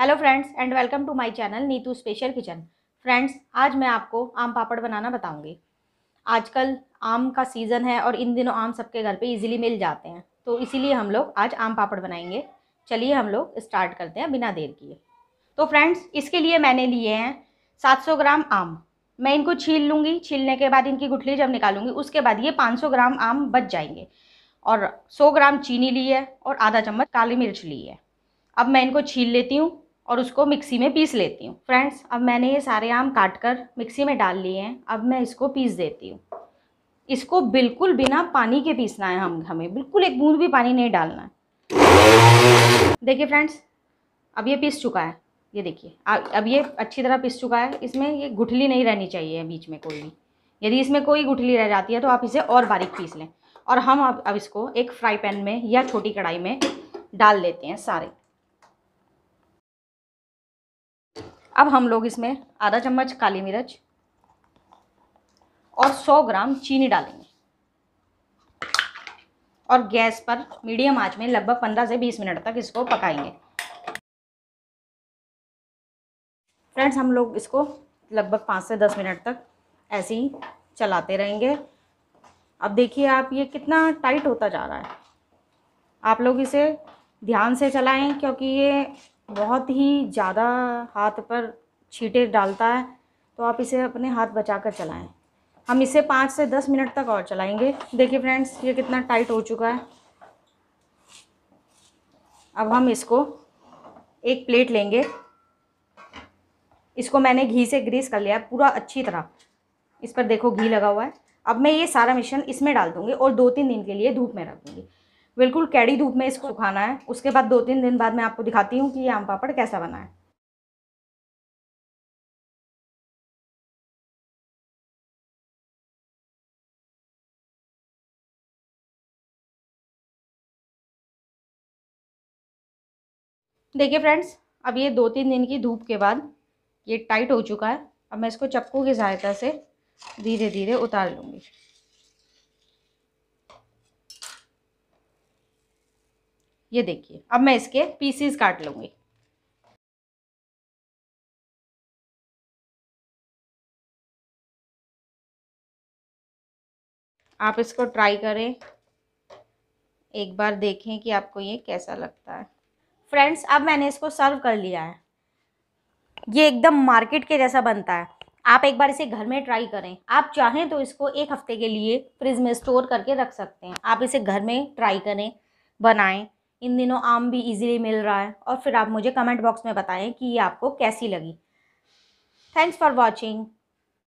hello friends and welcome to my channel Neetu special kitchen friends आज मैं आपको आम पापड़ बनाना बताऊंगी आजकल आम का सीज़न है और इन दिनों आम सबके घर पे इजीली मिल जाते हैं तो इसीलिए हम लोग आज आम पापड़ बनाएंगे चलिए हम लोग स्टार्ट करते हैं बिना देर किए तो फ्रेंड्स इसके लिए मैंने लिए हैं सात ग्राम आम मैं इनको छील लूँगी छीलने के बाद इनकी गुठली जब निकालूंगी उसके बाद ये पाँच ग्राम आम बच जाएंगे और सौ ग्राम चीनी ली है और आधा चम्मच काली मिर्च ली है अब मैं इनको छील लेती हूँ और उसको मिक्सी में पीस लेती हूँ फ्रेंड्स अब मैंने ये सारे आम काट कर मिक्सी में डाल लिए हैं अब मैं इसको पीस देती हूँ इसको बिल्कुल बिना पानी के पीसना है हम हमें बिल्कुल एक बूंद भी पानी नहीं डालना है देखिए फ्रेंड्स अब ये पीस चुका है ये देखिए अब ये अच्छी तरह पिस चुका है इसमें ये गुठली नहीं रहनी चाहिए बीच में कोई भी यदि इसमें कोई गुठली रह जाती है तो आप इसे और बारीक पीस लें और हम अब अब इसको एक फ्राई पैन में या छोटी कढ़ाई में डाल लेते हैं सारे अब हम लोग इसमें आधा चम्मच काली मिर्च और 100 ग्राम चीनी डालेंगे और गैस पर मीडियम आंच में लगभग 15 से 20 मिनट तक इसको पकाएंगे फ्रेंड्स हम लोग इसको लगभग पाँच से दस मिनट तक ऐसे ही चलाते रहेंगे अब देखिए आप ये कितना टाइट होता जा रहा है आप लोग इसे ध्यान से चलाएं क्योंकि ये बहुत ही ज़्यादा हाथ पर छीटे डालता है तो आप इसे अपने हाथ बचा कर चलाएँ हम इसे पाँच से दस मिनट तक और चलाएंगे देखिए फ्रेंड्स ये कितना टाइट हो चुका है अब हम इसको एक प्लेट लेंगे इसको मैंने घी से ग्रीस कर लिया है पूरा अच्छी तरह इस पर देखो घी लगा हुआ है अब मैं ये सारा मिश्रण इसमें डाल दूँगी और दो तीन दिन के लिए धूप में रख दूँगी बिल्कुल कैड़ी धूप में इसको सुखाना है उसके बाद दो तीन दिन बाद मैं आपको दिखाती हूँ कि ये आम पापड़ कैसा बना है देखिए फ्रेंड्स अब ये दो तीन दिन की धूप के बाद ये टाइट हो चुका है अब मैं इसको चक्कू की सहायता से धीरे धीरे उतार लूँगी ये देखिए अब मैं इसके पीसीस काट लूँगी आप इसको ट्राई करें एक बार देखें कि आपको ये कैसा लगता है फ्रेंड्स अब मैंने इसको सर्व कर लिया है ये एकदम मार्केट के जैसा बनता है आप एक बार इसे घर में ट्राई करें आप चाहें तो इसको एक हफ्ते के लिए फ्रिज में स्टोर करके रख सकते हैं आप इसे घर में ट्राई करें बनाएं इन दिनों आम भी इजीली मिल रहा है और फिर आप मुझे कमेंट बॉक्स में बताएं कि ये आपको कैसी लगी थैंक्स फॉर वॉचिंग